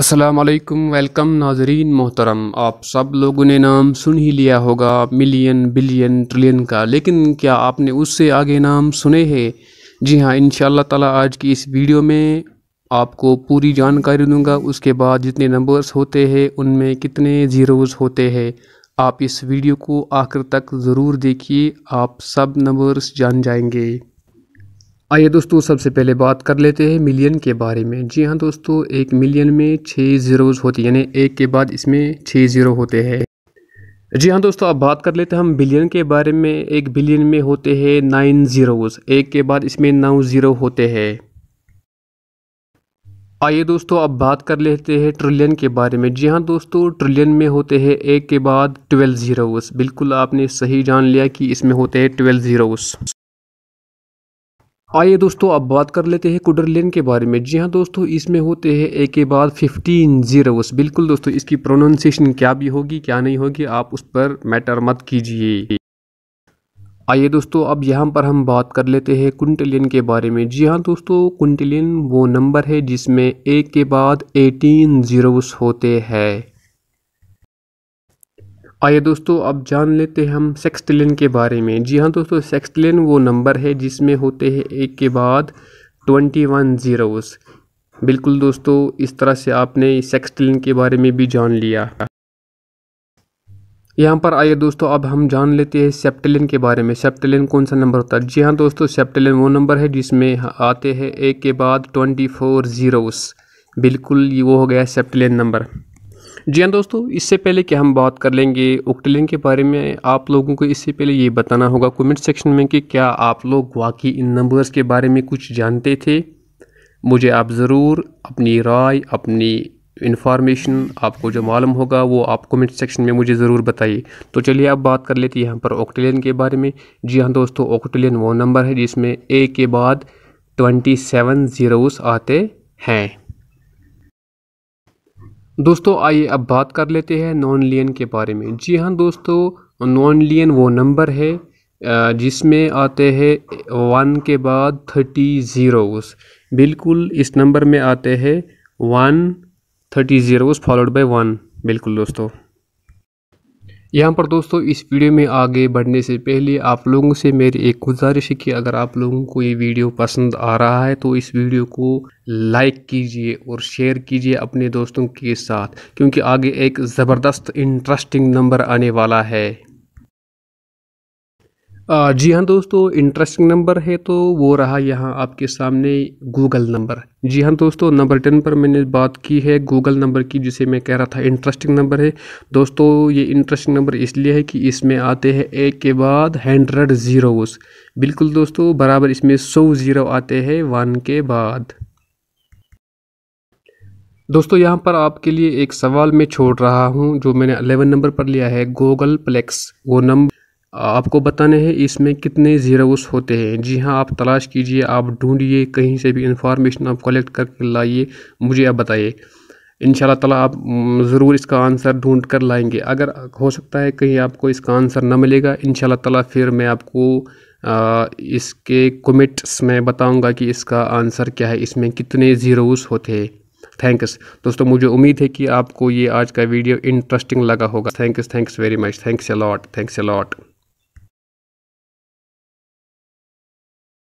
असलकम वेलकम नाजरीन मोहतरम आप सब लोगों ने नाम सुन ही लिया होगा मिलियन बिलियन ट्रिलियन का लेकिन क्या आपने उससे आगे नाम सुने हैं जी हाँ इन ताला आज की इस वीडियो में आपको पूरी जानकारी दूंगा उसके बाद जितने नंबर्स होते हैं उनमें कितने ज़ीरोज़ होते हैं आप इस वीडियो को आखिर तक ज़रूर देखिए आप सब नंबर्स जान जाएंगे आइए दोस्तों सबसे पहले बात कर लेते हैं मिलियन के बारे में जी हाँ दोस्तों एक मिलियन में छः ज़ीरोज़ होती है यानी एक के बाद इसमें छः ज़ीरो होते हैं जी हाँ दोस्तों अब बात कर लेते हैं हम बिलियन के बारे में एक बिलियन में होते हैं नाइन ज़ीरोज़ एक के बाद इसमें नौ ज़ीरो होते हैं आइए दोस्तों अब बात कर लेते हैं ट्रिलियन के बारे में जी हाँ दोस्तों ट्रिलियन में होते हैं एक के बाद ट्वेल्व ज़ीरोज़ बिल्कुल आपने सही जान लिया कि इसमें होते हैं ट्वेल्व ज़ीरोज़ आइए हाँ, दोस्तों अब बात कर लेते हैं कुडरलिन के बारे में जी हाँ दोस्तों इसमें होते हैं एक के बाद फिफ्टीन जीरोस बिल्कुल दोस्तों इसकी प्रोनाउंसिएशन क्या भी होगी क्या नहीं होगी आप उस पर मैटर मत कीजिए आइए दोस्तों अब यहाँ पर हम बात कर लेते हैं कुंटलियन के बारे में जी हाँ दोस्तों कुंटलियन वो नंबर है जिसमें एक के बाद एटीन जीरोस होते हैं आइए दोस्तों अब जान लेते हैं हम सेक्सटिलियन के बारे में जी हाँ दोस्तों सेक्सटिलियन वो नंबर है जिसमें होते हैं एक के बाद ट्वेंटी वन ज़ीरोज़ बिल्कुल दोस्तों इस तरह से आपने सेक्सटिलियन के बारे में भी जान लिया यहाँ पर आइए दोस्तों अब हम जान लेते हैं सेप्टिलिन के बारे में सेप्टिलिन कौन सा नंबर होता है जी हाँ दोस्तों सेप्टिलिन वो नंबर है जिसमें आते हैं एक के बाद ट्वेंटी फोर ज़ीरोस बिल्कुल वो हो गया सेप्टिलिन नंबर जी हाँ दोस्तों इससे पहले कि हम बात कर लेंगे ओक्टलिन के बारे में आप लोगों को इससे पहले ये बताना होगा कमेंट सेक्शन में कि क्या आप लोग वाकई इन नंबर्स के बारे में कुछ जानते थे मुझे आप ज़रूर अपनी राय अपनी इन्फॉर्मेशन आपको जो मालूम होगा वो आप कमेंट सेक्शन में मुझे ज़रूर बताइए तो चलिए आप बात कर लेते हैं यहाँ पर ऑक्टेलियन के बारे में जी हाँ दोस्तों ऑक्टेलियन वो नंबर है जिसमें ए के बाद ट्वेंटी सेवन ज़ीरोस आते हैं दोस्तों आइए अब बात कर लेते हैं नॉन लियन के बारे में जी हाँ दोस्तों नॉन लियन वो नंबर है जिसमें आते हैं वन के बाद थर्टी ज़ीरोस बिल्कुल इस नंबर में आते हैं one thirty zeros followed by one बिल्कुल दोस्तों यहाँ पर दोस्तों इस वीडियो में आगे बढ़ने से पहले आप लोगों से मेरी एक गुजारिश है कि अगर आप लोगों को ये वीडियो पसंद आ रहा है तो इस वीडियो को लाइक कीजिए और शेयर कीजिए अपने दोस्तों के साथ क्योंकि आगे एक ज़बरदस्त इंटरेस्टिंग नंबर आने वाला है जी हाँ दोस्तों इंटरेस्टिंग नंबर है तो वो रहा यहाँ आपके सामने गूगल नंबर जी हाँ दोस्तों नंबर टेन पर मैंने बात की है गूगल नंबर की जिसे मैं कह रहा था इंटरेस्टिंग नंबर है दोस्तों ये इंटरेस्टिंग नंबर इसलिए है कि इसमें आते हैं एक के बाद हंड्रेड ज़ीरोस बिल्कुल दोस्तों बराबर इसमें सौ ज़ीरो आते हैं वन के बाद दोस्तों यहाँ पर आपके लिए एक सवाल मैं छोड़ रहा हूँ जो मैंने अलेवन नंबर पर लिया है गूगल प्लेक्स वो नंबर आपको बताने हैं इसमें कितने ज़ीरोस होते हैं जी हाँ आप तलाश कीजिए आप ढूंढिए कहीं से भी इंफॉर्मेशन आप कलेक्ट करके लाइए मुझे आप बताइए इन ताला आप ज़रूर इसका आंसर ढूंढ कर लाएंगे अगर हो सकता है कहीं आपको इसका आंसर ना मिलेगा इन ताला फिर मैं आपको आ, इसके कमेंट्स में बताऊंगा कि इसका आंसर क्या है इसमें कितने ज़ीरोस होते हैं थैंक्स दोस्तों मुझे उम्मीद है कि आपको ये आज का वीडियो इंटरेस्टिंग लगा होगा thanks thanks very much thanks a lot lot thanks allot